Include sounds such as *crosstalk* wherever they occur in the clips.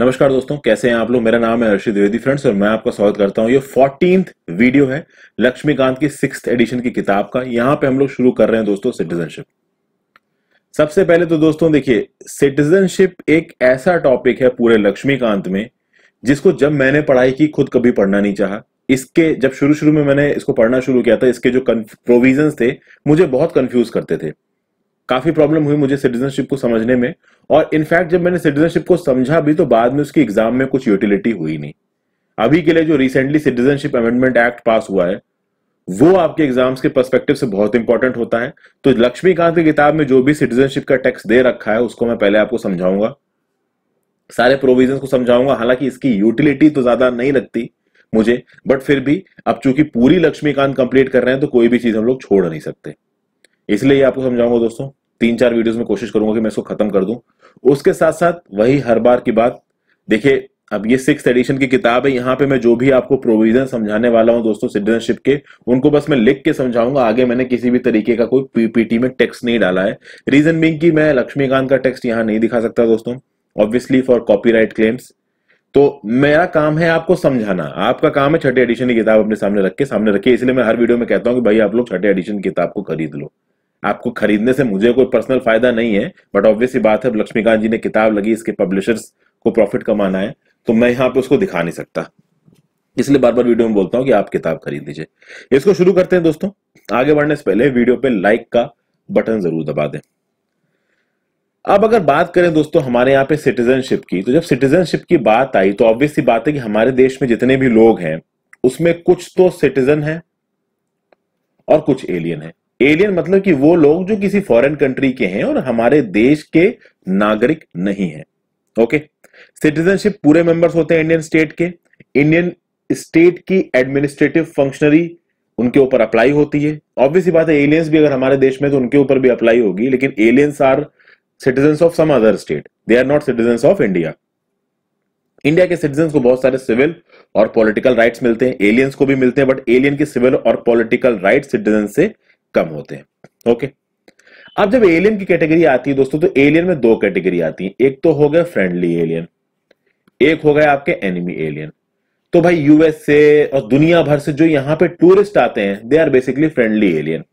नमस्कार दोस्तों कैसे हैं आप लोग मेरा नाम है अर्षि द्विवेदी फ्रेंड्स और मैं आपका स्वागत करता हूं ये फोर्टीन वीडियो है लक्ष्मीकांत की सिक्स एडिशन की किताब का यहां पे हम लोग शुरू कर रहे हैं दोस्तों सिटीजनशिप सबसे पहले तो दोस्तों देखिए सिटीजनशिप एक ऐसा टॉपिक है पूरे लक्ष्मीकांत में जिसको जब मैंने पढ़ाई की खुद कभी पढ़ना नहीं चाहा इसके जब शुरू शुरू में मैंने इसको पढ़ना शुरू किया था इसके जो प्रोविजन थे मुझे बहुत कंफ्यूज करते थे काफी प्रॉब्लम हुई मुझे सिटीजनशिप को समझने में और इनफैक्ट जब मैंने सिटीजनशिप को समझा भी तो बाद में उसकी एग्जाम में कुछ यूटिलिटी हुई नहीं अभी के लिए जो recently citizenship amendment act pass हुआ है वो आपके एग्जाम्स के परस्पेक्टिव से बहुत इंपॉर्टेंट होता है तो लक्ष्मीकांत की किताब में जो भी सिटीजनशिप का टैक्स दे रखा है उसको मैं पहले आपको समझाऊंगा सारे प्रोविजन को समझाऊंगा हालांकि इसकी यूटिलिटी तो ज्यादा नहीं लगती मुझे बट फिर भी अब चूंकि पूरी लक्ष्मीकांत कंप्लीट कर रहे हैं तो कोई भी चीज हम लोग छोड़ नहीं सकते इसलिए आपको समझाऊंगा दोस्तों तीन चार वीडियोस में कोशिश करूंगा कि मैं इसको खत्म कर दूं उसके साथ साथ वही हर बार की बात देखिए अब ये सिक्स एडिशन की किताब है यहाँ पे मैं जो भी आपको प्रोविजन समझाने वाला हूँ दोस्तों सिटीजनशिप के उनको बस मैं लिख के समझाऊंगा आगे मैंने किसी भी तरीके का कोई पीपीटी में टेक्स्ट नहीं डाला है रीजन बिंग की मैं लक्ष्मीकांत का टेक्स्ट यहाँ नहीं दिखा सकता दोस्तों ऑब्वियसली फॉर कॉपी क्लेम्स तो मेरा काम है आपको समझाना आपका काम है छठे एडिशन की किताब अपने सामने रख के सामने रखिए इसलिए मैं हर वीडियो में कहता हूँ कि भाई आप लोग छठे एडिशन की किताब को खरीद लो आपको खरीदने से मुझे कोई पर्सनल फायदा नहीं है बट ऑब्वियसली बात है लक्ष्मीकांत जी ने किताब लगी इसके पब्लिशर्स को प्रॉफिट कमाना है तो मैं यहाँ पे उसको दिखा नहीं सकता इसलिए बार बार वीडियो में बोलता हूँ कि आप किताब खरीद लीजिए इसको शुरू करते हैं दोस्तों आगे बढ़ने से पहले वीडियो पे लाइक का बटन जरूर दबा दें अब अगर बात करें दोस्तों हमारे यहाँ पे सिटीजनशिप की तो जब सिटीजनशिप की बात आई तो ऑब्वियसली बात है कि हमारे देश में जितने भी लोग हैं उसमें कुछ तो सिटीजन है और कुछ एलियन है एलियन मतलब कि वो लोग जो किसी फॉरेन कंट्री के हैं और हमारे देश के नागरिक नहीं है ओके सिटीजनशिप पूरे मेंबर्स होते हैं इंडियन स्टेट के इंडियन स्टेट की एडमिनिस्ट्रेटिव फंक्शनरी उनके ऊपर अप्लाई होती है ऑब्वियस बात है एलियंस भी अगर हमारे देश में तो उनके ऊपर भी अप्लाई होगी लेकिन aliens are citizen of some other state they are not citizen of India India के सिटीजन को बहुत सारे सिविल और पॉलिटिकल राइट्स मिलते हैं एलियंस को भी मिलते हैं बट एलियन के सिविल और पॉलिटिकल राइट सिटीजन से कम होते हैं ओके अब जब एलियन की कैटेगरी आती है दोस्तों तो एलियन में दो कैटेगरी आती है एक तो हो गया फ्रेंडली एलियन एक हो गया आपके एनिमी एलियन तो भाई यूएस से और दुनिया भर से जो यहां पे टूरिस्ट आते हैं they are basically friendly alien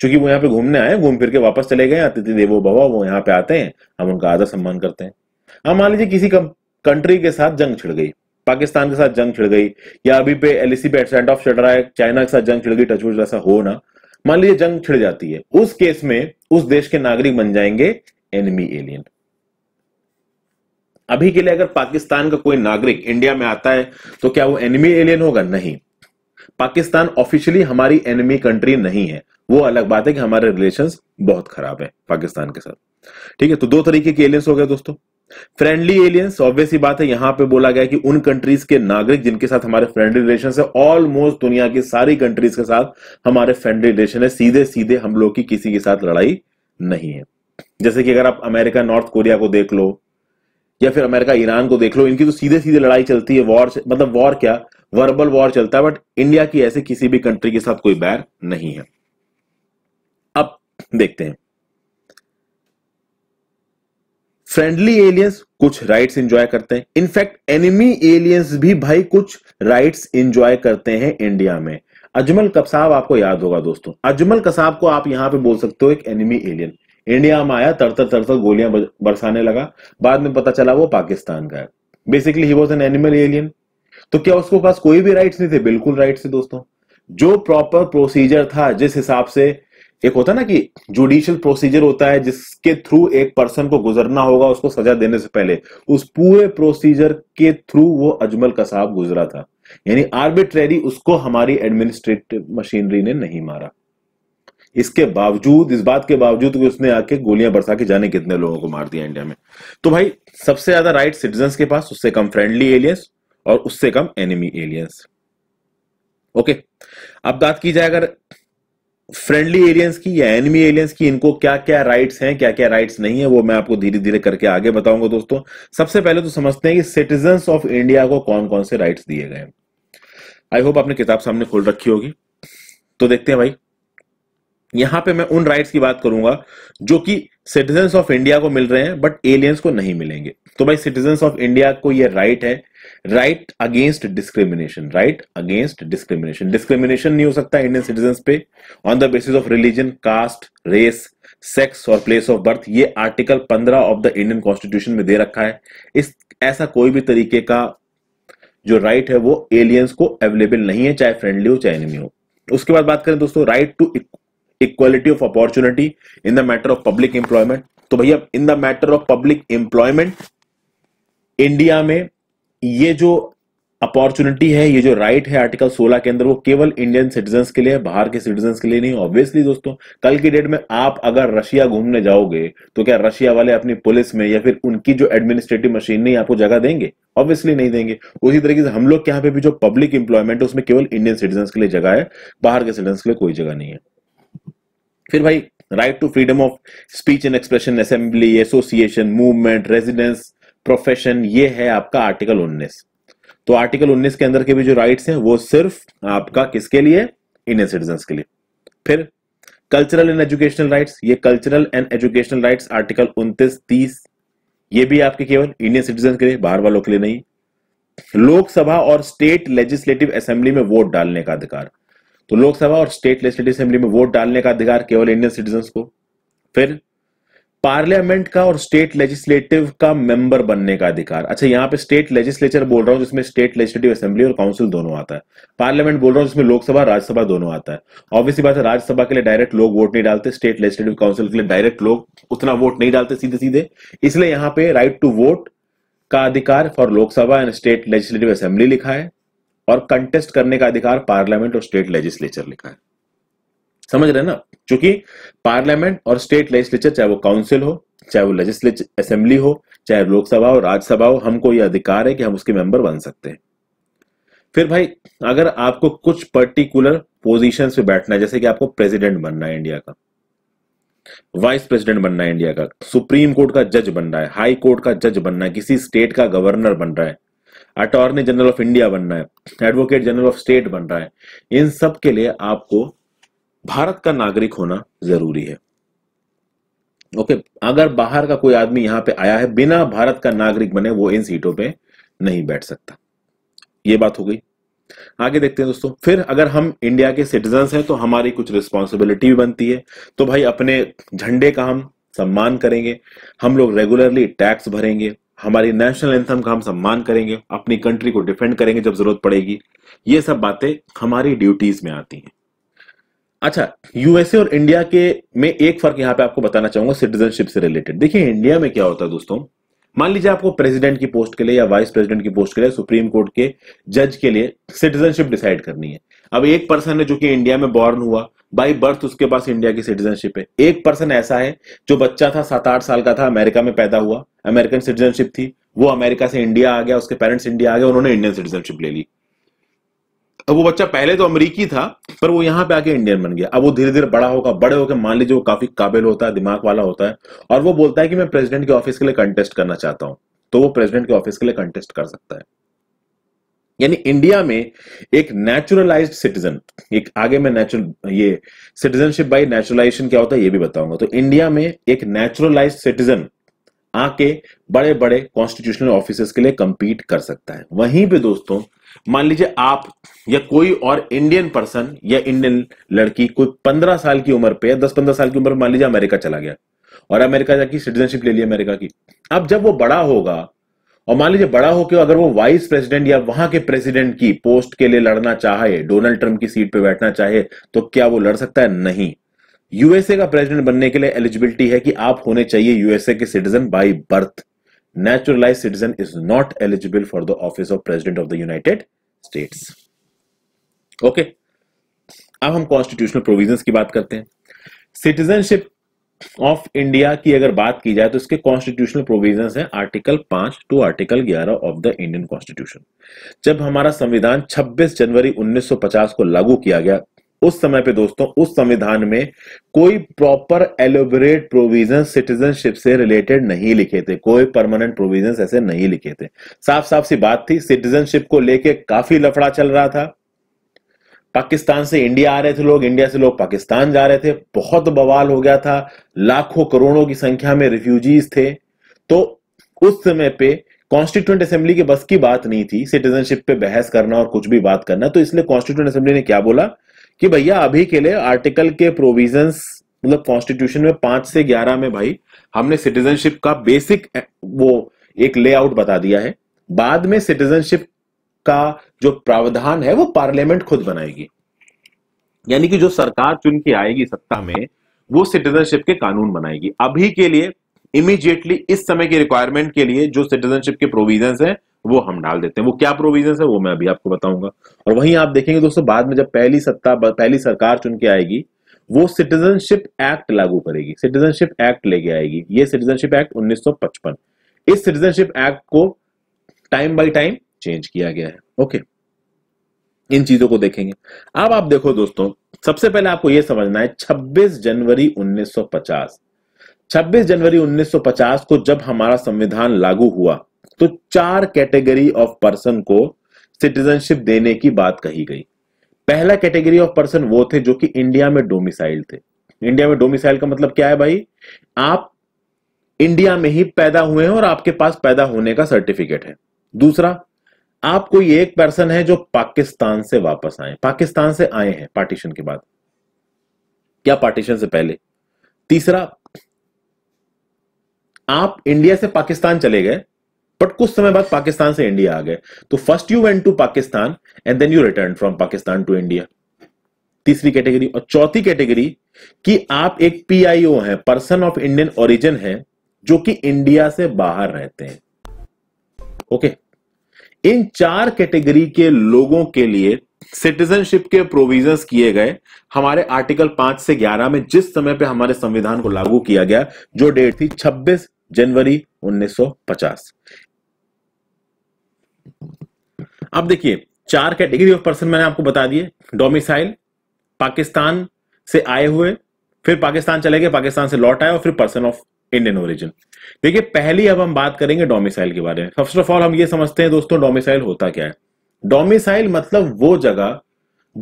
क्योंकि वो यहां पे घूमने आए घूम फिर के वापस चले गए अतिथि देवो भवा वो यहां पे आते हैं हम उनका आदर सम्मान करते हैं हम मान लीजिए किसी कंट्री के साथ जंग छिड़ गई पाकिस्तान के साथ जंग छिड़ गई या अभी पे एलिसी पे एट ऑफ चढ़ रहा है चाइना के साथ जंग छिड़ गई टचवुड ऐसा हो ना मान लीजिए जंग छिड़ जाती है उस केस में उस देश के नागरिक बन जाएंगे एनिमी एलियन अभी के लिए अगर पाकिस्तान का कोई नागरिक इंडिया में आता है तो क्या वो एनिमी एलियन होगा नहीं पाकिस्तान ऑफिशियली हमारी एनिमी कंट्री नहीं है वो अलग बात है कि हमारे रिलेशंस बहुत खराब है पाकिस्तान के साथ ठीक है तो दो तरीके के एलियंस हो गए दोस्तों फ्रेंडली एलियंस ऑब्वियस ही बात है यहां पे बोला गया कि उन कंट्रीज के नागरिक जिनके साथ हमारे फ्रेंडली रिलेशन है ऑलमोस्ट दुनिया की सारी कंट्रीज के साथ हमारे फ्रेंडली रिलेशन है सीधे सीधे हम लोग की किसी के साथ लड़ाई नहीं है जैसे कि अगर आप अमेरिका नॉर्थ कोरिया को देख लो या फिर अमेरिका ईरान को देख लो इनकी तो सीधे सीधे लड़ाई चलती है वॉर मतलब वॉर क्या वर्बल वॉर चलता है बट इंडिया की ऐसे किसी भी कंट्री के साथ कोई बैर नहीं है अब देखते हैं फ्रेंडली एलियंस कुछ राइट्स एंजॉय करते हैं इनफैक्ट एनिमी एलियंस भी भाई कुछ राइट्स एंजॉय करते हैं इंडिया में अजमल कसाब आपको याद होगा दोस्तों अजमल कसाब को आप यहां पे बोल सकते हो एक एनिमी एलियन इंडिया में आया तरतर तरतर गोलियां बरसाने लगा बाद में पता चला वो पाकिस्तान का है बेसिकली ही वॉज एन एनिमल एलियन तो क्या उसके पास कोई भी राइट्स नहीं थे बिल्कुल राइट्स थे दोस्तों जो प्रॉपर प्रोसीजर था जिस हिसाब से एक होता है ना कि जुडिशियल प्रोसीजर होता है जिसके थ्रू एक पर्सन को गुजरना होगा उसको सजा देने से पहले उस पूरे प्रोसीजर के थ्रू वो अजमल कसाब गुजरा था यानी आर्बिट्रेरी उसको हमारी एडमिनिस्ट्रेटिव मशीनरी ने नहीं मारा इसके बावजूद इस बात के बावजूद कि उसने आके गोलियां बरसा के जाने कितने लोगों को मार दिया इंडिया में तो भाई सबसे ज्यादा राइट सिटीजन के पास उससे कम फ्रेंडली एलियंस और उससे कम एनिमी एलियंस ओके अब बात की जाए अगर फ्रेंडली एलियंस की या एनिमी एलियंस की इनको क्या क्या राइट्स हैं क्या क्या राइट्स नहीं है वो मैं आपको धीरे धीरे करके आगे बताऊंगा दोस्तों सबसे पहले तो समझते हैं कि सिटीजन ऑफ इंडिया को कौन कौन से राइट्स दिए गए आई होप आपने किताब सामने खोल रखी होगी तो देखते हैं भाई यहां पे मैं उन राइट्स की बात करूंगा जो कि सिटीजन ऑफ इंडिया को मिल रहे हैं बट एलियंस को नहीं मिलेंगे तो भाई सिटीजन ऑफ इंडिया को ये राइट है right against discrimination right against discrimination discrimination नहीं हो सकता इंडियन सिटीजन पे on the basis of religion caste race sex और प्लेस ऑफ बर्थ ये आर्टिकल पंद्रह ऑफ द इंडियन कॉन्स्टिट्यूशन में दे रखा है इस ऐसा कोई भी तरीके का जो राइट right है वो एलियंस को अवेलेबल नहीं है चाहे फ्रेंडली हो चाहे एनिमी हो उसके बाद बात करें दोस्तों right to equality of opportunity in the matter of public employment तो भैया in the matter of public employment India में ये जो अपॉर्चुनिटी है ये जो राइट right है आर्टिकल 16 के अंदर वो केवल इंडियन सिटीजन के लिए बाहर के सिटीजन के लिए नहीं ऑब्वियसली दोस्तों कल की डेट में आप अगर रशिया घूमने जाओगे तो क्या रशिया वाले अपनी पुलिस में या फिर उनकी जो एडमिनिस्ट्रेटिव मशीन नहीं आपको जगह देंगे ऑब्वियसली नहीं देंगे उसी तरीके से हम लोग यहाँ पे भी जो पब्लिक इंप्लॉयमेंट है उसमें केवल इंडियन सिटीजन के लिए जगह है बाहर के सिटीजन के लिए कोई जगह नहीं है फिर भाई right to freedom of speech and expression assembly association movement residence profession ये है आपका आर्टिकल 19 तो आर्टिकल 19 के अंदर के भी जो राइट्स हैं वो सिर्फ आपका किसके लिए इंडियन सिटीजन के लिए फिर कल्चरल एंड एजुकेशनल राइट्स ये cultural and educational rights article उन्तीस तीस ये भी आपके केवल इंडियन सिटीजन के लिए बाहर वालों के लिए नहीं लोकसभा और स्टेट लेजिस्लेटिव असेंबली में वोट डालने का अधिकार तो लोकसभा और स्टेट लेजिस्लेटिव असेंबली में वोट डालने का अधिकार केवल इंडियन सिटीजन को फिर पार्लियामेंट का और स्टेट लेजिस्लेटिव का मेंबर बनने का अधिकार अच्छा यहाँ पे स्टेट लेजिस्लेचर बोल रहा हूँ जिसमें स्टेट लेजिस्लेटिव असेंबली और काउंसिल दोनों आता है पार्लियामेंट बोल रहा हूँ जिसमें लोकसभा राज्यसभा दोनों आता है ऑब्वियसली बात है राज्यसभा के लिए डायरेक्ट लोग वोट नहीं डालते स्टेट लेजिस्लेटिव काउंसिल के लिए डायरेक्ट लोग उतना वोट नहीं डालते सीधे सीधे इसलिए यहाँ पे राइट टू वोट का अधिकार for Lok Sabha and state legislative assembly लिखा है और कंटेस्ट करने का अधिकार पार्लियामेंट और स्टेट लेजिस्लेचर लिखा है समझ रहे ना क्योंकि पार्लियामेंट और स्टेट लेजिस्लेचर चाहे वो काउंसिल हो चाहे वो लेजिस्लेचर असेंबली हो चाहे लोकसभा हो राज्यसभा हो हमको ये अधिकार है कि हम उसके मेंबर बन सकते हैं फिर भाई अगर आपको कुछ पर्टिकुलर पोजीशंस पे बैठना है जैसे कि आपको प्रेसिडेंट बनना है इंडिया का वाइस प्रेसिडेंट बनना है इंडिया का सुप्रीम कोर्ट का जज बन रहा है हाई कोर्ट का जज बनना है किसी स्टेट का गवर्नर बन रहा है अटॉर्नी जनरल ऑफ इंडिया बनना है एडवोकेट जनरल ऑफ स्टेट बन रहा है इन सब के लिए आपको भारत का नागरिक होना जरूरी है ओके अगर बाहर का कोई आदमी यहां पे आया है बिना भारत का नागरिक बने वो इन सीटों पे नहीं बैठ सकता ये बात हो गई आगे देखते हैं दोस्तों फिर अगर हम इंडिया के सिटीजन हैं तो हमारी कुछ रिस्पॉन्सिबिलिटी भी बनती है तो भाई अपने झंडे का हम सम्मान करेंगे हम लोग रेगुलरली टैक्स भरेंगे हमारी नेशनल एंथम का हम सम्मान करेंगे अपनी कंट्री को डिफेंड करेंगे जब जरूरत पड़ेगी ये सब बातें हमारी ड्यूटीज में आती हैं अच्छा यूएसए और इंडिया के में एक फर्क यहाँ पे आपको बताना चाहूंगा सिटीजनशिप से रिलेटेड देखिए इंडिया में क्या होता है दोस्तों मान लीजिए आपको प्रेसिडेंट की पोस्ट के लिए या वाइस प्रेसिडेंट की पोस्ट के लिए सुप्रीम कोर्ट के जज के लिए सिटीजनशिप डिसाइड करनी है अब एक पर्सन है जो कि इंडिया में बॉर्न हुआ बाई बर्थ उसके पास इंडिया की सिटीजनशिप है एक पर्सन ऐसा है जो बच्चा था सात आठ साल का था अमेरिका में पैदा हुआ अमेरिकन सिटीजनशिप थी वो अमेरिका से इंडिया आ गया उसके पेरेंट्स इंडिया आ गए उन्होंने इंडियन सिटीजनशिप ले ली अब वो बच्चा पहले तो अमरीकी था पर वो यहाँ पे आके इंडियन बन गया अब वो धीरे धीरे बड़ा होगा बड़े होकर मान लीजिए वो काफी काबिल होता है दिमाग वाला होता है और वो बोलता है कि मैं प्रेसिडेंट के ऑफिस के लिए कंटेस्ट करना चाहता हूँ तो वो प्रेसिडेंट के ऑफिस के लिए कंटेस्ट कर सकता है यानी इंडिया में एक नेचुरलाइज्ड सिटीजन एक आगे में नेचुरल ये सिटीजनशिप बाय नेचुरलाइजेशन क्या होता है ये भी बताऊंगा तो इंडिया में एक नेचुरलाइज सिटीजन आके बड़े बड़े कॉन्स्टिट्यूशनल ऑफिस के लिए कंपीट कर सकता है वहीं पे दोस्तों मान लीजिए आप या कोई और इंडियन पर्सन या इंडियन लड़की कोई पंद्रह साल की उम्र पे दस पंद्रह साल की उम्र मान लीजिए अमेरिका चला गया और अमेरिका जाके सिटीजनशिप ले ली अमेरिका की अब जब वो बड़ा होगा और मान लीजिए बड़ा होकर अगर वो वाइस प्रेसिडेंट या वहां के प्रेसिडेंट की पोस्ट के लिए लड़ना चाहे डोनाल्ड ट्रंप की सीट पर बैठना चाहे तो क्या वो लड़ सकता है नहीं यूएसए का प्रेसिडेंट बनने के लिए एलिजिबिलिटी है कि आप होने चाहिए यूएसए के citizen by birth naturalize citizen is not eligible for the office of president of the United States okay अब हम कॉन्स्टिट्यूशनल प्रोविजंस की बात करते हैं सिटीजनशिप ऑफ इंडिया की अगर बात की जाए तो इसके कॉन्स्टिट्यूशनल प्रोविजंस हैं आर्टिकल पांच टू आर्टिकल ग्यारह ऑफ द इंडियन कॉन्स्टिट्यूशन जब हमारा संविधान 26 जनवरी 1950 को लागू किया गया उस समय पे दोस्तों उस संविधान में कोई प्रॉपर एलोबरेट प्रोविजन सिटीजनशिप से रिलेटेड नहीं लिखे थे कोई परमानेंट प्रोविजन ऐसे नहीं लिखे थे साफ साफ सी बात थी सिटीजनशिप को लेके काफी लफड़ा चल रहा था पाकिस्तान से इंडिया आ रहे थे लोग इंडिया से लोग पाकिस्तान जा रहे थे बहुत बवाल हो गया था लाखों करोड़ों की संख्या में रिफ्यूजीज थे तो उस समय पे कॉन्स्टिट्यूंट असेंबली के बस की बात नहीं थी सिटीजनशिप पे बहस करना और कुछ भी बात करना तो इसलिए कॉन्स्टिट्यूंट असेंबली ने क्या बोला कि भैया अभी के लिए आर्टिकल के प्रोविजन मतलब कॉन्स्टिट्यूशन में पांच से ग्यारह में भाई हमने सिटीजनशिप का बेसिक वो एक लेआउट बता दिया है बाद में सिटीजनशिप का जो प्रावधान है वो पार्लियामेंट खुद बनाएगी यानी कि जो सरकार चुन के आएगी सत्ता में वो सिटीजनशिप के कानून बनाएगी अभी के लिए इमीजिएटली इस समय की रिक्वायरमेंट के लिए जो सिटीजनशिप के प्रोविजन है वो हम डाल देते हैं वो क्या प्रोविजन है वो मैं अभी आपको बताऊंगा और वहीं आप देखेंगे दोस्तों बाद में जब पहली सत्ता पहली सरकार चुन के आएगी वो सिटीजनशिप एक्ट लागू करेगी सिटीजनशिप एक्ट लेके आएगी ये सिटीजनशिप एक्ट 1955 इस सिटीजनशिप एक्ट को टाइम बाय टाइम चेंज किया गया है ओके इन चीजों को देखेंगे अब आप देखो दोस्तों सबसे पहले आपको यह समझना है 26 जनवरी 1950 26 जनवरी 1950 को जब हमारा संविधान लागू हुआ तो चार कैटेगरी ऑफ पर्सन को सिटीजनशिप देने की बात कही गई पहला कैटेगरी ऑफ पर्सन वो थे जो कि इंडिया में डोमिसाइल थे इंडिया में डोमिसाइल का मतलब क्या है भाई आप इंडिया में ही पैदा हुए हैं और आपके पास पैदा होने का सर्टिफिकेट है दूसरा आप कोई एक पर्सन है जो पाकिस्तान से वापस आए पाकिस्तान से आए हैं पार्टीशन के बाद या पार्टीशन से पहले तीसरा आप इंडिया से पाकिस्तान चले गए बट कुछ समय बाद पाकिस्तान से इंडिया आ गए तो first you went to Pakistan and then you return from Pakistan to India तीसरी कैटेगरी और चौथी कैटेगरी कि आप एक पीआईओ हैं पर्सन ऑफ इंडियन ओरिजिन है जो कि इंडिया से बाहर रहते हैं ओके okay. इन चार कैटेगरी के लोगों के लिए सिटीजनशिप के प्रोविजंस किए गए हमारे आर्टिकल पांच से ग्यारह में जिस समय पे हमारे संविधान को लागू किया गया जो डेट थी 26 जनवरी 1950 अब देखिए चार कैटेगरी ऑफ पर्सन मैंने आपको बता दिए डोमिसाइल पाकिस्तान से आए हुए फिर पाकिस्तान चले गए पाकिस्तान से लौट आए और फिर पर्सन ऑफ इंडियन ओरिजिन देखिए पहली अब हम बात करेंगे डोमिसाइल के बारे में फर्स्ट ऑफ ऑल हम ये समझते हैं दोस्तों डोमिसाइल होता क्या है डोमिसाइल मतलब वो जगह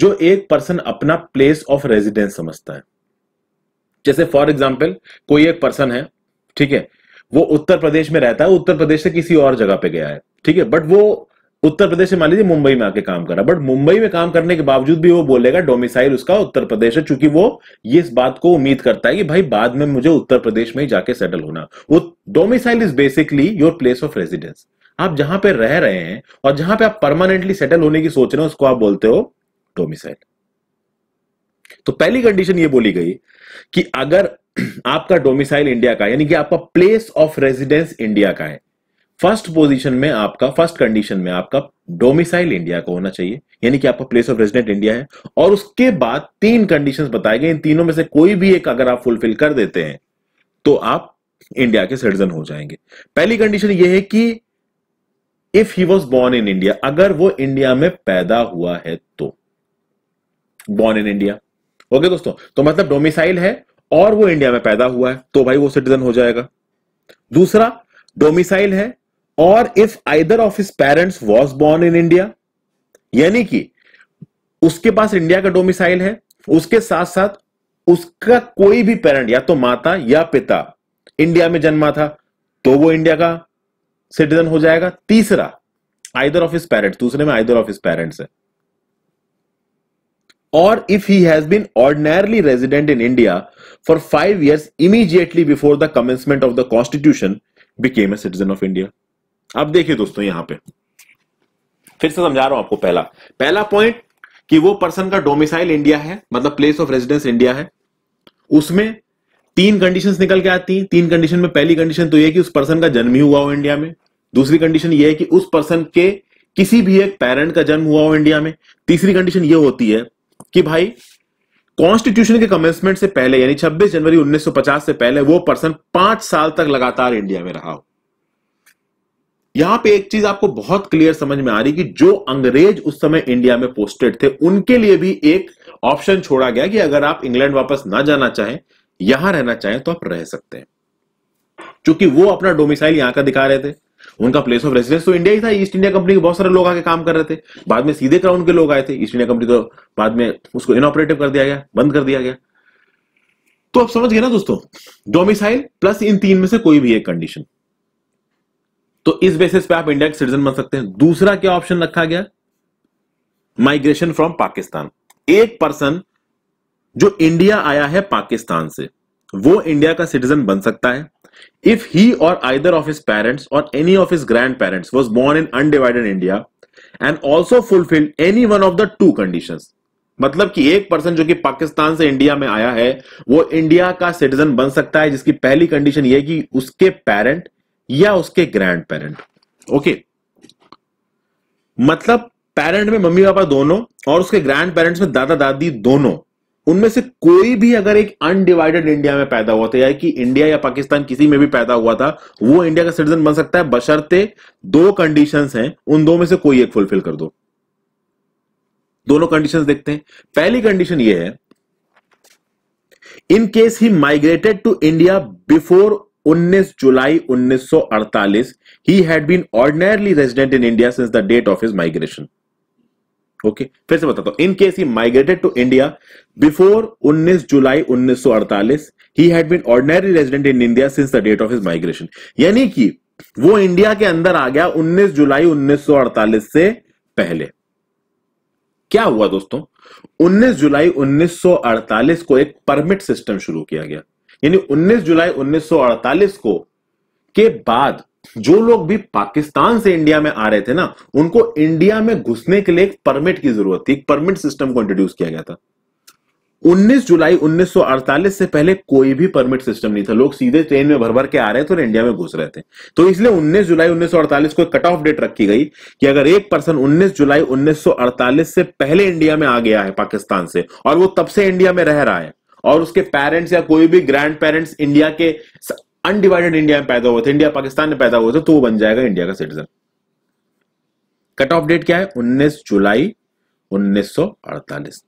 जो एक पर्सन अपना प्लेस ऑफ रेजिडेंस समझता है जैसे फॉर एग्जाम्पल कोई एक पर्सन है ठीक है वो उत्तर प्रदेश में रहता है उत्तर प्रदेश से किसी और जगह पे गया है ठीक है बट वो उत्तर प्रदेश से मान लीजिए मुंबई में आके काम कर रहा बट मुंबई में काम करने के बावजूद भी वो बोलेगा डोमिसाइल उसका उत्तर प्रदेश है चूंकि वो ये इस बात को उम्मीद करता है कि भाई बाद में मुझे उत्तर प्रदेश में ही जाके सेटल होना वो domicile is basically your place of residence आप जहां पे रह रहे हैं और जहां पे आप परमानेंटली सेटल होने की सोच रहे हो उसको आप बोलते हो डोमिसाइल तो पहली कंडीशन ये बोली गई कि अगर *clears throat* आपका डोमिसाइल इंडिया का यानी कि आपका प्लेस ऑफ रेजिडेंस इंडिया का है फर्स्ट पोजीशन में आपका फर्स्ट कंडीशन में आपका डोमिसाइल इंडिया का होना चाहिए यानी कि आपका प्लेस ऑफ रेजिडेंट इंडिया है और उसके बाद तीन कंडीशंस बताए गए इन तीनों में से कोई भी एक अगर आप फुलफिल कर देते हैं तो आप इंडिया के सिटीजन हो जाएंगे पहली कंडीशन यह है कि if he was born in India अगर वो इंडिया में पैदा हुआ है तो बॉर्न इन इंडिया ओके दोस्तों तो मतलब डोमिसाइल है और वो इंडिया में पैदा हुआ है तो भाई वो सिटीजन हो जाएगा दूसरा डोमिसाइल है और if either of his parents was born in India यानी कि उसके पास इंडिया का डोमिसाइल है उसके साथ साथ उसका कोई भी पेरेंट या तो माता या पिता इंडिया में जन्मा था तो वो इंडिया का सिटीजन हो जाएगा तीसरा आइदर ऑफ हिस पेरेंट्स दूसरे में आइदर ऑफ हिस पेरेंट्स है और if he has been ordinarily resident in India for five years immediately before the commencement of the constitution became a citizen of India अब देखिए दोस्तों यहां पे फिर से समझा रहा हूं आपको पहला पहला पॉइंट कि वो पर्सन का डोमिसाइल इंडिया है मतलब प्लेस ऑफ रेजिडेंस इंडिया है उसमें तीन कंडीशन निकल के आती हैं तीन कंडीशन में पहली कंडीशन तो यह कि उस पर्सन का जन्म ही हुआ हो इंडिया में दूसरी कंडीशन यह है कि उस पर्सन के किसी भी एक पेरेंट का जन्म हुआ हो इंडिया में तीसरी कंडीशन यह होती है कि भाई कॉन्स्टिट्यूशन के कमेंसमेंट से पहले यानी 26 जनवरी 1950 से पहले वो पर्सन पांच साल तक लगातार इंडिया में रहा हो यहां पे एक चीज आपको बहुत क्लियर समझ में आ रही कि जो अंग्रेज उस समय इंडिया में पोस्टेड थे उनके लिए भी एक ऑप्शन छोड़ा गया कि अगर आप इंग्लैंड वापस ना जाना चाहें यहां रहना चाहें तो आप रह सकते हैं क्योंकि वो अपना डोमिसाइल यहां का दिखा रहे थे उनका प्लेस ऑफ रेसिडेंस तो इंडिया ही था ईस्ट इंडिया कंपनी के बहुत सारे लोग आके काम कर रहे थे बाद में सीधे क्राउन के लोग आए थे ईस्ट इंडिया कंपनी तो बाद में उसको इनऑपरेटिव कर दिया गया बंद कर दिया गया तो आप समझ गए ना दोस्तों डोमिसाइल प्लस इन तीन में से कोई भी एक कंडीशन तो इस बेसिस पे आप इंडिया के सिटीजन बन सकते हैं दूसरा क्या ऑप्शन रखा गया माइग्रेशन फ्रॉम पाकिस्तान एक पर्सन जो इंडिया आया है पाकिस्तान से वो इंडिया का सिटीजन बन सकता है if he or either of his parents or any of his grandparents was born in undivided India and also fulfilled any one of the two condition मतलब कि एक पर्सन जो कि पाकिस्तान से इंडिया में आया है वो इंडिया का सिटीजन बन सकता है जिसकी पहली कंडीशन यह कि उसके पेरेंट या उसके ग्रैंड पेरेंट ओके मतलब पेरेंट में मम्मी पापा दोनों और उसके ग्रैंड पेरेंट्स में दादा दादी दोनों उनमें से कोई भी अगर एक अनडिवाइडेड इंडिया में पैदा हुआ था या कि इंडिया या पाकिस्तान किसी में भी पैदा हुआ था वो इंडिया का सिटीजन बन सकता है बशर्ते दो कंडीशंस हैं उन दो में से कोई एक फुलफिल कर दो दोनों कंडीशंस देखते हैं पहली कंडीशन ये है in case he migrated to India before 19 July 1948, he had been ordinarily resident in India since the date of his migration okay okay. फिर से बताता हूं in case he migrated to India before 19 July 1948 he had been ordinary resident in India since the date of his migration यानी कि वो India के अंदर आ गया 19 जुलाई 1948 से पहले क्या हुआ दोस्तों 19 जुलाई 1948 को एक परमिट सिस्टम शुरू किया गया यानी 19 जुलाई 1948 को के बाद जो लोग भी पाकिस्तान से इंडिया में आ रहे थे ना उनको इंडिया में घुसने के लिए एक परमिट की जरूरत थी एक परमिट सिस्टम को इंट्रोड्यूस किया गया था 19 जुलाई 1948 से पहले कोई भी परमिट सिस्टम नहीं था लोग सीधे ट्रेन में भर भर के आ रहे थे और इंडिया में घुस रहे थे तो इसलिए 19 जुलाई 1948 को एक कट ऑफ डेट रखी गई कि अगर एक पर्सन 19 जुलाई 1948 से पहले इंडिया में आ गया है पाकिस्तान से और वो तब से इंडिया में रह रहा है और उसके पेरेंट्स या कोई भी ग्रैंड पेरेंट्स इंडिया के अनडिवाइडेड इंडिया में पैदा हुए थे इंडिया पाकिस्तान में पैदा हुए थे तो वो बन जाएगा इंडिया का सिटीजन कट ऑफ डेट क्या है 19 जुलाई 1948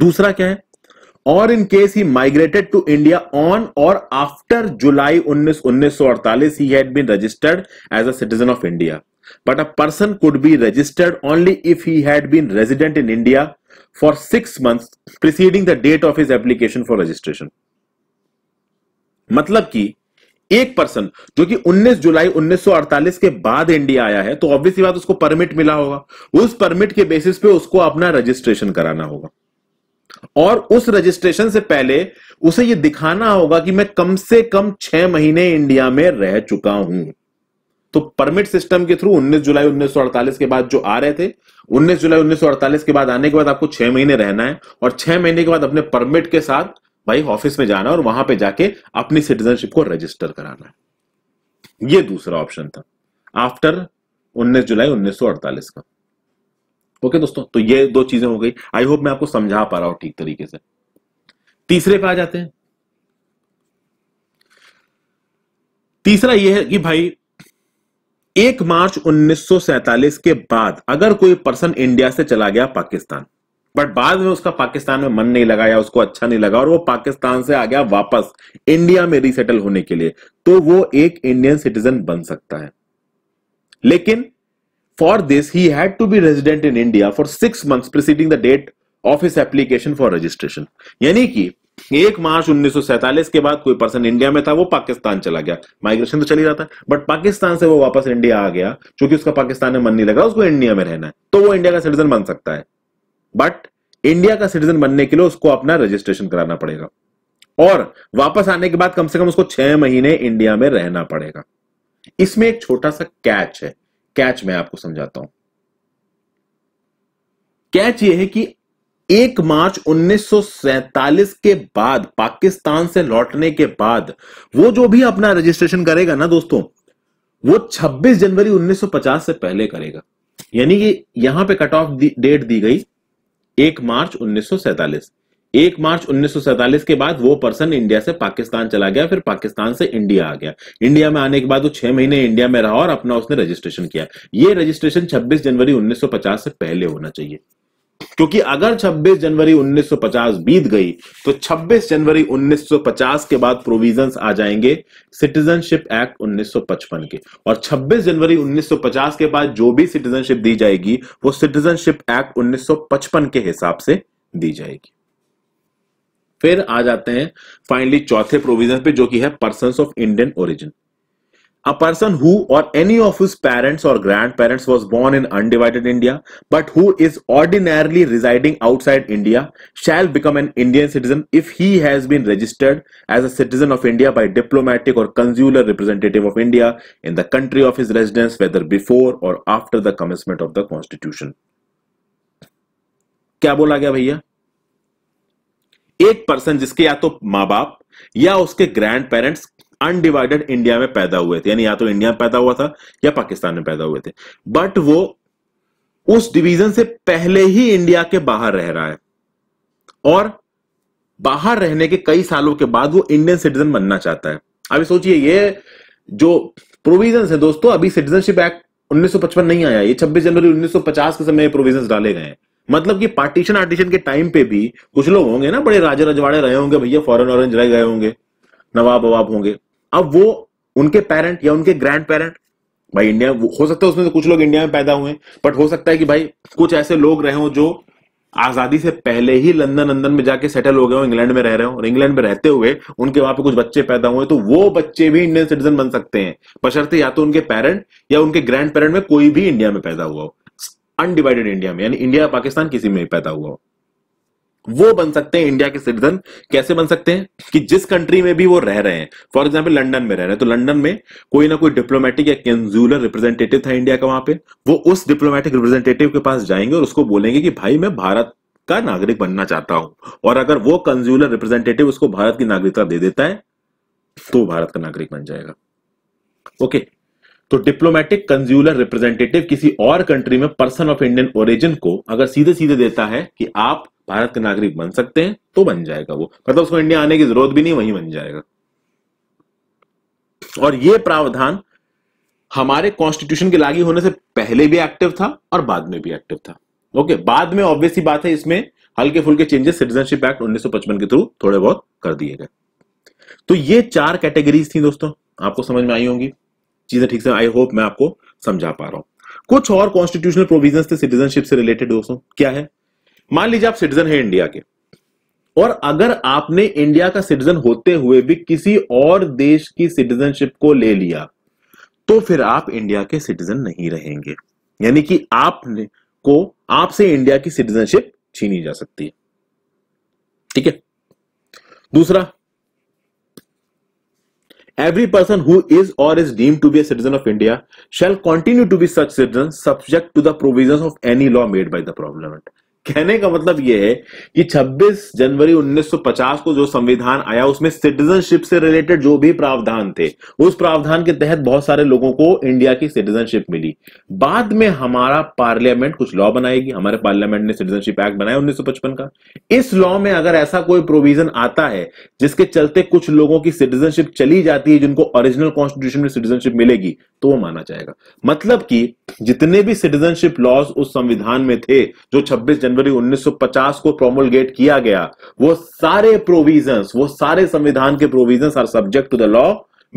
दूसरा क्या है और in case he migrated to India on or after July उन्नीस 1948 he had been registered as a citizen of India but a person could be registered only if he had been resident in India for six months preceding the date of his application for registration मतलब कि एक person जो कि 19 जुलाई 1948 के बाद India आया है तो ऑब्वियसली बात उसको परमिट मिला होगा उस परमिट के बेसिस पे उसको अपना रजिस्ट्रेशन कराना होगा और उस रजिस्ट्रेशन से पहले उसे यह दिखाना होगा कि मैं कम से कम छह महीने इंडिया में रह चुका हूं तो परमिट सिस्टम के थ्रू 19 जुलाई 1948 के बाद जो आ रहे थे 19 जुलाई 1948 के बाद आने के बाद आपको छह महीने रहना है और छह महीने के बाद अपने परमिट के साथ भाई ऑफिस में जाना और वहां पे जाके अपनी सिटीजनशिप को रजिस्टर कराना है ये दूसरा ऑप्शन था आफ्टर 19 जुलाई 1948 का ओके दोस्तों तो ये दो चीजें हो गई आई होप मैं आपको समझा पा रहा हूं ठीक तरीके से तीसरे पे आ जाते हैं तीसरा यह है कि भाई एक मार्च 1947 के बाद अगर कोई पर्सन इंडिया से चला गया पाकिस्तान बट बाद में उसका पाकिस्तान में मन नहीं लगा या उसको अच्छा नहीं लगा और वो पाकिस्तान से आ गया वापस इंडिया में रिसेटल होने के लिए तो वो एक इंडियन सिटीजन बन सकता है लेकिन for this he had to be resident in India for six months preceding the date of his application for registration यानी कि एक मार्च 1947 के बाद कोई पर्सन इंडिया में था वो पाकिस्तान चला गया माइग्रेशन तो चली रहा था बट पाकिस्तान से वो वापस इंडिया आ गया क्योंकि उसका पाकिस्तान में मन नहीं लगा उसको इंडिया में रहना है तो वो इंडिया का सिटीजन बन सकता है बट इंडिया का सिटीजन बनने के लिए उसको अपना रजिस्ट्रेशन कराना पड़ेगा और वापस आने के बाद कम से कम उसको छह महीने इंडिया में रहना पड़ेगा इसमें एक छोटा सा कैच है कैच मैं आपको समझाता हूं कैच ये है कि एक मार्च 1947 के बाद पाकिस्तान से लौटने के बाद वो जो भी अपना रजिस्ट्रेशन करेगा ना दोस्तों वो 26 जनवरी 1950 से पहले करेगा यानी कि यहां पे कट ऑफ डेट दी गई एक मार्च 1947 एक मार्च 1947 के बाद वो पर्सन इंडिया से पाकिस्तान चला गया फिर पाकिस्तान से इंडिया आ गया इंडिया में आने के बाद वो छह महीने इंडिया में रहा और अपना उसने रजिस्ट्रेशन किया ये रजिस्ट्रेशन 26 जनवरी 1950 से पहले होना चाहिए क्योंकि अगर 26 जनवरी 1950 बीत गई तो 26 जनवरी 1950 के बाद प्रोविजंस आ जाएंगे सिटीजनशिप एक्ट 1955 के और 26 जनवरी 1950 के बाद जो भी सिटीजनशिप दी जाएगी वो सिटीजनशिप एक्ट 1955 के हिसाब से दी जाएगी फिर आ जाते हैं फाइनली चौथे प्रोविजन पे जो कि है person of Indian origin A person who or any of his parents or grandparents was born in undivided India but who is ordinarily residing outside India shall become an Indian citizen if he has been registered as a citizen of India by diplomatic or consular representative of India in the country of his residence whether before or after the commencement of the constitution. kya bola gaya bhaiya ek person jiske ya to ma baap या उसके grand parents undivided India में पैदा हुए थे यानी या तो India में पैदा हुआ था या पाकिस्तान में पैदा हुए थे बट वो उस डिवीजन से पहले ही इंडिया के बाहर रह रहा है और बाहर रहने के कई सालों के बाद वो इंडियन सिटीजन बनना चाहता है अभी सोचिए ये जो प्रोविजन है दोस्तों अभी सिटीजनशिप एक्ट 1955 नहीं आया ये 26 जनवरी 1950 के समय प्रोविजन डाले गए हैं मतलब कि पार्टीशन आर्टिशन के टाइम पे भी कुछ लोग होंगे ना बड़े राजे रजवाड़े रहे होंगे भैया फॉरन ऑरेंज रह गए होंगे नवाब ववाब होंगे अब वो उनके पेरेंट या उनके ग्रैंड पेरेंट भाई इंडिया हो सकता है उसमें से कुछ लोग इंडिया में पैदा हुए बट हो सकता है कि भाई कुछ ऐसे लोग रहे हो जो आजादी से पहले ही लंदन लंदन में जाके सेटल हो गए हो इंग्लैंड में रह रहे हो और इंग्लैंड में रहते हुए उनके वहां पे कुछ बच्चे पैदा हुए तो वो बच्चे भी इंडियन सिटीजन बन सकते हैं बशर्ते या तो उनके पेरेंट या उनके ग्रैंड पेरेंट में कोई भी इंडिया में पैदा हुआ हो अनडिवाइडेड इंडिया में यानी इंडिया पाकिस्तान किसी में पैदा हुआ हो वो बन सकते हैं इंडिया के सिटीजन कैसे बन सकते हैं कि जिस कंट्री में भी वो रह रहे हैं फॉर एग्जाम्पल लंडन में रह रहे हैं तो लंडन में कोई ना कोई डिप्लोमेटिक या कंज्यूलर रिप्रेजेंटेटिव था इंडिया का वहां पे वो उस डिप्लोमेटिक रिप्रेजेंटेटिव के पास जाएंगे और उसको बोलेंगे कि भाई मैं भारत का नागरिक बनना चाहता हूं और अगर वो कंज्यूलर रिप्रेजेंटेटिव उसको भारत की नागरिकता दे देता है तो भारत का नागरिक बन जाएगा ओके तो डिप्लोमेटिक कंज्यूलर रिप्रेजेंटेटिव किसी और कंट्री में पर्सन ऑफ इंडियन ओरिजिन को अगर सीधे सीधे देता है कि आप भारत के नागरिक बन सकते हैं तो बन जाएगा वो मतलब उसको इंडिया आने की जरूरत भी नहीं वहीं बन जाएगा और ये प्रावधान हमारे कॉन्स्टिट्यूशन के लागू होने से पहले भी एक्टिव था और बाद में भी एक्टिव था ओके बाद में ऑब्वियसली बात है इसमें हल्के फुल्के चेंजेस सिटीजनशिप एक्ट 1955 के थ्रू थोड़े बहुत कर दिए गए तो ये चार कैटेगरीज थी दोस्तों आपको समझ में आई होंगी चीजें ठीक से आई होप मैं आपको समझा पा रहा हूं कुछ और कॉन्स्टिट्यूशनल प्रोविजन थे सिटीजनशिप से रिलेटेड दोस्तों क्या है मान लीजिए आप सिटीजन है इंडिया के और अगर आपने इंडिया का सिटीजन होते हुए भी किसी और देश की सिटीजनशिप को ले लिया तो फिर आप इंडिया के सिटीजन नहीं रहेंगे यानी कि आपने को आपसे इंडिया की सिटीजनशिप छीनी जा सकती है ठीक है दूसरा every person who is or is deemed to be citizen of India shall continue to be such citizen subject to the provision of any law made by the प्रोवेंट कहने का मतलब यह है कि 26 जनवरी 1950 को जो संविधान आया उसमें सिटीजनशिप से रिलेटेड जो भी प्रावधान थे उस प्रावधान के तहत बहुत सारे लोगों को इंडिया की सिटीजनशिप मिली बाद में हमारा पार्लियामेंट कुछ लॉ बनाएगी हमारे पार्लियामेंट ने सिटीजनशिप एक्ट बनाया उन्नीस का इस लॉ में अगर ऐसा कोई प्रोविजन आता है जिसके चलते कुछ लोगों की सिटीजनशिप चली जाती है जिनको ओरिजिनल कॉन्स्टिट्यूशन में सिटीजनशिप मिलेगी तो माना जाएगा मतलब कि जितने भी सिटीजनशिप लॉज उस संविधान में थे जो 26 जनवरी 1950 को प्रोमोलगेट किया गया वो सारे प्रोविजंस वो सारे संविधान के provisions are subject to the law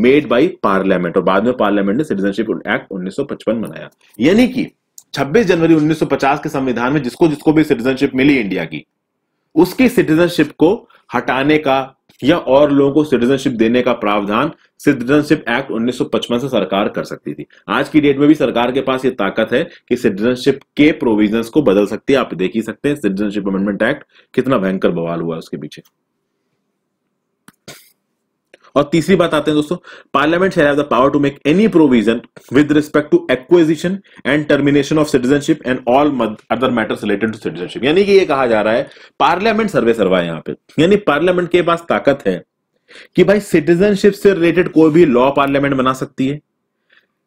made by parliament और बाद में पार्लियामेंट ने सिटीजनशिप एक्ट 1955 बनाया यानी कि 26 जनवरी 1950 के संविधान में जिसको जिसको भी सिटीजनशिप मिली इंडिया की उसकी सिटीजनशिप को हटाने का या और लोगों को सिटीजनशिप देने का प्रावधान सिटीजनशिप एक्ट 1955 से सरकार कर सकती थी आज की डेट में भी सरकार के पास ये ताकत है कि सिटीजनशिप के प्रोविजंस को बदल सकती है आप देख ही सकते हैं सिटीजनशिप अमेंडमेंट एक्ट कितना भयंकर बवाल हुआ उसके पीछे और तीसरी बात आते हैं दोस्तों parliament have the power to make any provision with respect to acquisition and termination of citizenship and all other matters related to citizenship यानी कि ये कहा जा रहा है पार्लियामेंट सर्वे सर्वा यहाँ पे यानी पार्लियामेंट के पास ताकत है कि भाई सिटीजनशिप से रिलेटेड कोई भी लॉ पार्लियामेंट बना सकती है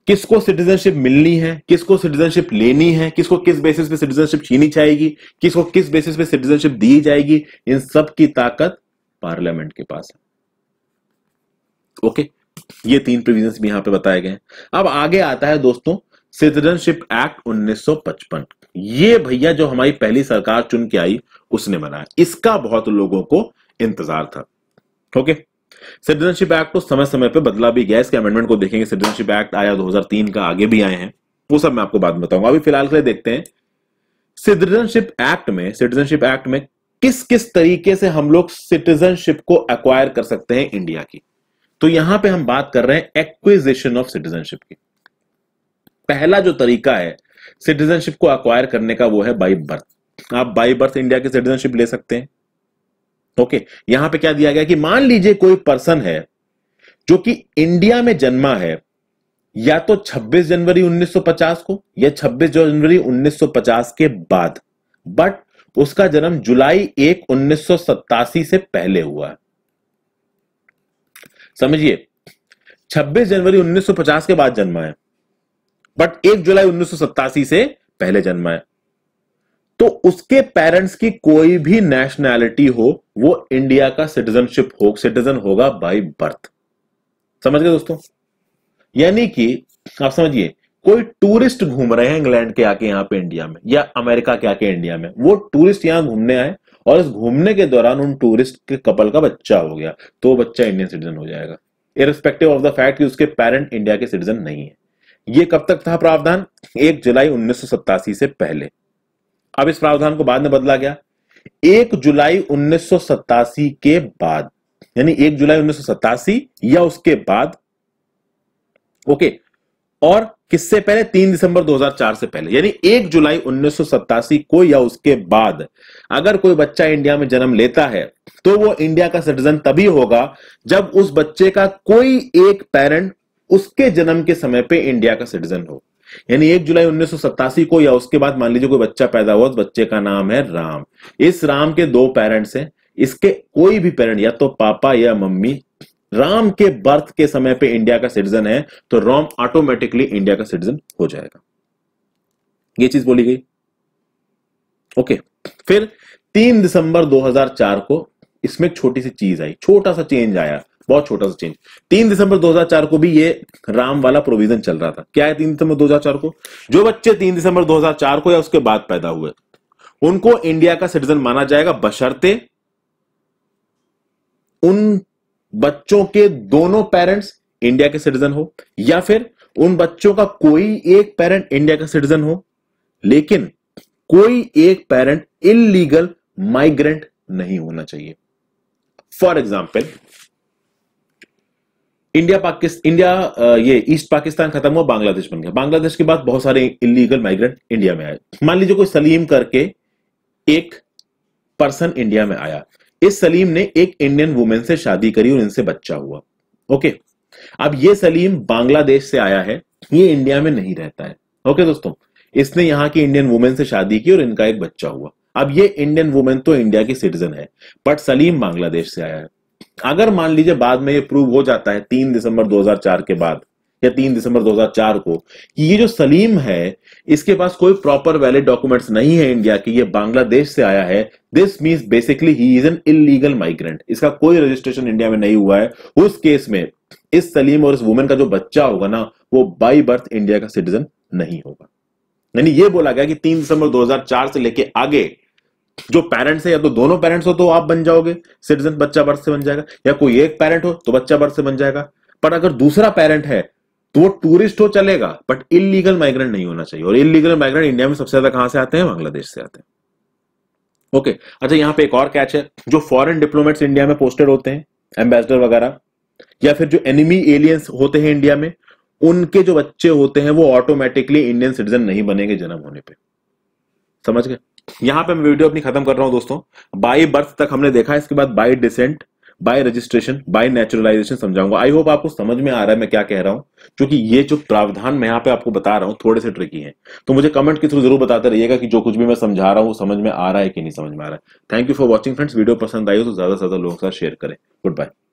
किसको सिटीजनशिप मिलनी है किसको सिटीजनशिप लेनी है किसको किस बेसिस पे सिटीजनशिप छीनी जाएगी किसको किस बेसिस पे सिटीजनशिप दी जाएगी इन सब की ताकत पार्लियामेंट के पास है ओके ये तीन प्रोविजन भी यहां पे बताए गए अब आगे आता है दोस्तों सिटीजनशिप एक्ट 1955 ये भैया जो हमारी पहली सरकार चुन के आई उसने बनाया इसका बहुत लोगों को इंतजार था ओके सिटीजनशिप एक्ट को समय समय पे बदला भी गया इसके अमेंडमेंट को देखेंगे सिटीजनशिप एक्ट आया 2003 का आगे भी आए हैं वो सब मैं आपको बाद में बताऊंगा अभी फिलहाल के लिए देखते हैं सिटीजनशिप एक्ट में सिटीजनशिप एक्ट में किस किस तरीके से हम लोग सिटीजनशिप को एक्वायर कर सकते हैं इंडिया की तो यहां पे हम बात कर रहे हैं एक्विजिशन ऑफ सिटीजनशिप की पहला जो तरीका है सिटीजनशिप को अक्वायर करने का वो है बाई बर्थ आप बाई बर्थ इंडिया की सिटीजनशिप ले सकते हैं ओके okay, यहां पे क्या दिया गया कि मान लीजिए कोई पर्सन है जो कि इंडिया में जन्मा है या तो 26 जनवरी 1950 को या 26 जनवरी 1950 के बाद बट उसका जन्म जुलाई एक उन्नीस से पहले हुआ है समझिए 26 जनवरी 1950 के बाद जन्मा है बट 1 जुलाई उन्नीस से पहले जन्मा है तो उसके पेरेंट्स की कोई भी नेशनैलिटी हो वो इंडिया का सिटीजनशिप हो सिटीजन होगा बाय बर्थ समझ गए दोस्तों यानी कि आप समझिए कोई टूरिस्ट घूम रहे हैं इंग्लैंड के आके यहां पे इंडिया में या अमेरिका के आके इंडिया में वो टूरिस्ट यहां घूमने आए और इस घूमने के दौरान उन टूरिस्ट के कपल का बच्चा हो गया तो बच्चा इंडियन सिटीजन हो जाएगा इरेस्पेक्टिव ऑफ द फैक्ट कि उसके पेरेंट इंडिया के सिटीजन नहीं है ये कब तक था प्रावधान एक जुलाई उन्नीस से पहले अब इस प्रावधान को बाद में बदला गया एक जुलाई उन्नीस के बाद यानी एक जुलाई उन्नीस या उसके बाद ओके और किससे पहले तीन दिसंबर 2004 से पहले यानी एक जुलाई उन्नीस को या उसके बाद अगर कोई बच्चा इंडिया में जन्म लेता है तो वो इंडिया का सिटीजन तभी होगा जब उस बच्चे का कोई एक पेरेंट उसके जन्म के समय पे इंडिया का सिटीजन हो यानी एक जुलाई उन्नीस को या उसके बाद मान लीजिए कोई बच्चा पैदा हुआ उस बच्चे का नाम है राम इस राम के दो पेरेंट्स हैं इसके कोई भी पेरेंट या तो पापा या मम्मी राम के बर्थ के समय पे इंडिया का सिटीजन है तो राम ऑटोमेटिकली इंडिया का सिटीजन हो जाएगा ये चीज बोली गई ओके फिर तीन दिसंबर 2004 को इसमें एक छोटी सी चीज आई छोटा सा चेंज आया बहुत छोटा सा चेंज तीन दिसंबर 2004 को भी ये राम वाला प्रोविजन चल रहा था क्या है तीन दिसंबर 2004 को जो बच्चे तीन दिसंबर 2004 को या उसके बाद पैदा हुए उनको इंडिया का सिटीजन माना जाएगा बशर्ते उन बच्चों के दोनों पेरेंट्स इंडिया के सिटीजन हो या फिर उन बच्चों का कोई एक पेरेंट इंडिया का सिटीजन हो लेकिन कोई एक पेरेंट इलीगल माइग्रेंट नहीं होना चाहिए for example India Pakistan India ये ईस्ट पाकिस्तान खत्म हुआ बांग्लादेश बन गया बांग्लादेश के बाद बहुत सारे इलीगल माइग्रेंट इंडिया में आए मान लीजिए कोई सलीम करके एक पर्सन इंडिया में आया इस सलीम ने एक इंडियन वुमेन से शादी करी और इनसे बच्चा हुआ ओके अब ये सलीम बांग्लादेश से आया है ये इंडिया में नहीं रहता है ओके दोस्तों इसने यहां की इंडियन वुमेन से शादी की और इनका एक बच्चा हुआ अब ये इंडियन वुमेन तो इंडिया की सिटीजन है बट सलीम बांग्लादेश से आया है अगर मान लीजिए बाद में ये प्रूव हो जाता है तीन दिसंबर 2004 के बाद या तीन दिसंबर 2004 को कि ये जो सलीम है इसके पास कोई प्रॉपर वैलिड डॉक्यूमेंट्स नहीं है इंडिया के ये बांग्लादेश से आया है this means basically he is an illegal migrant इसका कोई रजिस्ट्रेशन इंडिया में नहीं हुआ है उस केस में इस सलीम और इस वुमेन का जो बच्चा होगा ना वो बाई बर्थ इंडिया का सिटीजन नहीं होगा यानी ये बोला गया कि तीन दिसंबर 2004 से लेके आगे जो पेरेंट्स है या तो दोनों पेरेंट्स हो तो आप बन जाओगे सिटीजन बच्चा बर्थ से बन जाएगा या कोई एक पेरेंट हो तो बच्चा बर्थ से बन जाएगा पर अगर दूसरा पेरेंट है तो वो टूरिस्ट हो चलेगा बट इलीगल माइग्रेंट नहीं होना चाहिए और इलीगल माइग्रेंट इंडिया में सबसे ज्यादा कहां से आते हैं बांग्लादेश से आते हैं ओके अच्छा यहां पे एक और कैच है जो फॉरेन डिप्लोमेट्स इंडिया में पोस्टेड होते हैं एम्बेसडर वगैरह या फिर जो एनिमी एलियंस होते हैं इंडिया में उनके जो बच्चे होते हैं वो ऑटोमेटिकली इंडियन सिटीजन नहीं बनेंगे जन्म होने पर समझ गए यहां पे मैं वीडियो अपनी खत्म कर रहा हूं दोस्तों बाई बर्थ तक हमने देखा इसके बाद by descent by registration by naturalization समझाऊंगा आई होप आपको समझ में आ रहा है मैं क्या कह रहा हूं क्योंकि ये जो प्रावधान मैं यहाँ पे आपको बता रहा हूँ थोड़े से ट्रिकी हैं तो मुझे कमेंट के थ्रू जरूर बताते रहिएगा कि जो कुछ भी मैं समझा रहा हूँ समझ में आ रहा है कि नहीं समझ में आ रहा है thank you for watching friends video पसंद आई हो तो ज्यादा से ज्यादा लोगों के साथ शेयर करें गुड बाय